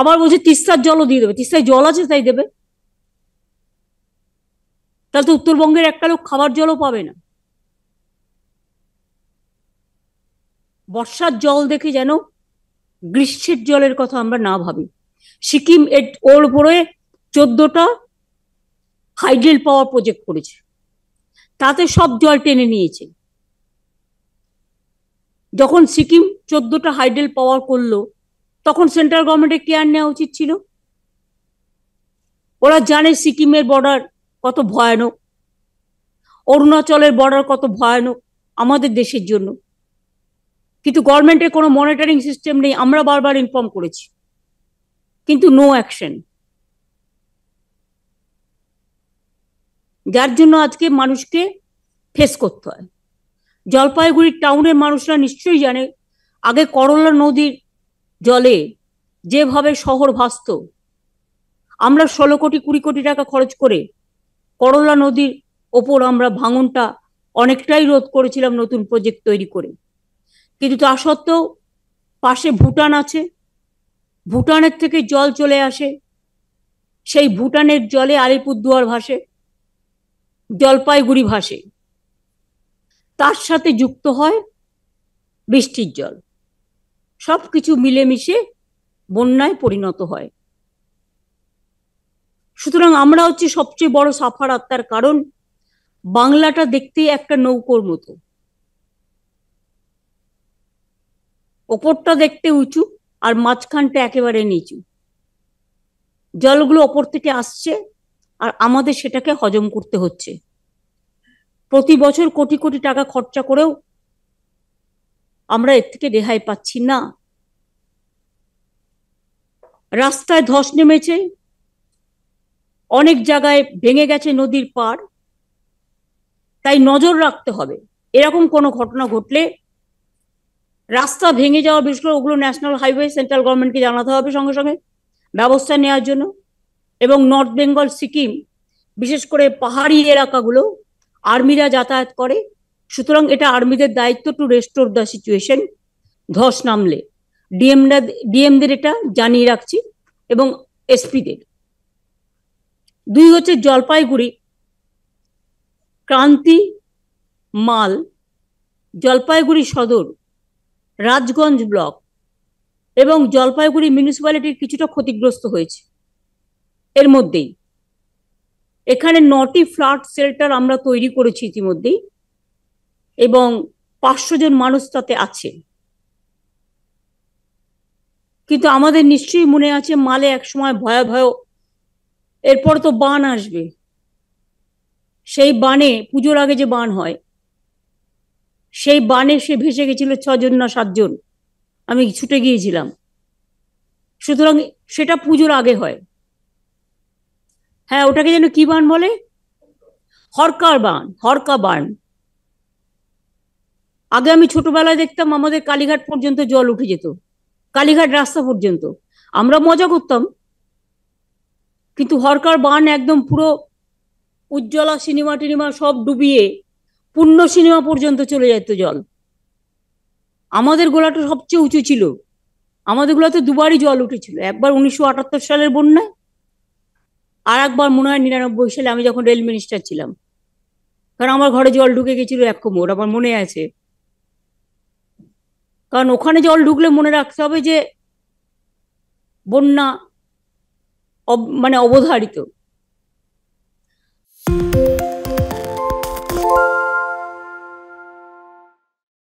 আবার বলছে তিস্তার জলও দিয়ে দেবে তিস্তায় জল আছে তাই দেবে তাহলে তো উত্তরবঙ্গের একটা লোক খাবার জলও পাবে না বর্ষার জল দেখে যেন গ্রীষ্মের জলের কথা আমরা না ভাবি সিকিম এর ওর উপরে চোদ্দটা হাইড্রেল পাওয়ার প্রজেক্ট করেছে তাতে সব জল টেনে নিয়েছে যখন সিকিম চোদ্দটা হাইড্রেল পাওয়ার করলো তখন সেন্ট্রাল গভর্নমেন্টের কেয়ার নেওয়া উচিত ছিল ওরা জানে সিকিমের বর্ডার কত ভয়ানক অরুণাচলের বর্ডার কত ভয়ানক আমাদের দেশের জন্য কিন্তু গভর্নমেন্টের কোনো মনিটরিং সিস্টেম নেই আমরা বারবার ইনফর্ম করেছি কিন্তু নো অ্যাকশন যার জন্য আজকে মানুষকে ফেস করতে হয় জলপাইগুড়ির টাউনের মানুষরা নিশ্চয়ই জানে আগে করলা নদীর জলে যেভাবে শহর ভাস্ত আমরা ষোলো কোটি কুড়ি কোটি টাকা খরচ করে করলা নদীর ওপর আমরা ভাঙনটা অনেকটাই রোধ করেছিলাম নতুন প্রজেক্ট তৈরি করে কিন্তু তা সত্ত্বেও পাশে ভুটান আছে ভুটানের থেকে জল চলে আসে সেই ভুটানের জলে আলিপুরদুয়ার ভাসে জলপাইগুড়ি ভাসে তার সাথে যুক্ত হয় বৃষ্টির জল সব কিছু মিলেমিশে বন্যায় পরিণত হয় সুতরাং আমরা হচ্ছে সবচেয়ে বড় সাফার আত্মার কারণ বাংলাটা দেখতে একটা নৌকোর মতো ওপরটা দেখতে উঁচু আর মাঝখানটা একেবারে নিচু জলগুলো ওপর থেকে আসছে আর আমাদের সেটাকে হজম করতে হচ্ছে প্রতি বছর কোটি কোটি টাকা খরচা করেও আমরা এর থেকে রেহাই পাচ্ছি না রাস্তায় ধস নেমেছে অনেক জায়গায় ভেঙে গেছে নদীর পার তাই নজর রাখতে হবে এরকম কোনো ঘটনা ঘটলে রাস্তা ভেঙে যাওয়া বিশেষ করে ওগুলো ন্যাশনাল হাইওয়ে সেন্ট্রাল গভর্নমেন্টকে জানাতে হবে সঙ্গে সঙ্গে ব্যবস্থা নেওয়ার জন্য এবং নর্থ বেঙ্গল সিকিম বিশেষ করে পাহাড়ি এলাকাগুলো আর্মিরা যাতায়াত করে সুতরাং এটা আর্মিদের দায়িত্ব টু রেস্টোর দ্য সিচুয়েশন ধস নামলে ডিএমরা ডিএমদের এটা জানিয়ে রাখছি এবং এসপিদের দুই হচ্ছে জলপাইগুড়ি ক্রান্তি মাল জলপাইগুড়ি সদর রাজগঞ্জ ব্লক এবং জলপাইগুড়ি মিউনিসিপ্যালিটির কিছুটা ক্ষতিগ্রস্ত হয়েছে এর মধ্যেই এখানে নটি ফ্ল্যাট শেল্টার আমরা তৈরি করেছি ইতিমধ্যেই এবং পাঁচশো জন মানুষ তাতে আছে কিন্তু আমাদের নিশ্চয়ই মনে আছে মালে একসময় ভয়াবহ এরপর তো বান আসবে সেই বানে পুজোর আগে যে বান হয় সেই বানে সে ভেসে গেছিল ছজন না সাতজন আমি ছুটে গিয়েছিলাম সুতরাং সেটা পুজোর আগে হয় হ্যাঁ ওটাকে যেন কি বান বলে হরকার বান হরকা বান আগে আমি ছোটবেলায় দেখতাম আমাদের কালীঘাট পর্যন্ত জল উঠে যেত কালীঘাট রাস্তা পর্যন্ত আমরা মজা করতাম কিন্তু হরকার বান একদম পুরো উজ্জ্বলা সিনেমা টিনেমা সব ডুবিয়ে পূর্ণ সিনেমা পর্যন্ত চলে যেত জল আমাদের গোলাটা সবচেয়ে উঁচু ছিল আমাদের গোলাতে দুবারই জল উঠেছিল একবার উনিশশো আটাত্তর সালের বন্যায় আর একবার মনে হয় নিরানব্বই সালে আমি যখন রেল মিনিস্টার ছিলাম কারণ আমার ঘরে জল ঢুকে গেছিল এক কোমর আমার মনে আছে কারণ ওখানে জল ঢুকলে মনে রাখতে হবে যে বন্যা মানে অবধারিত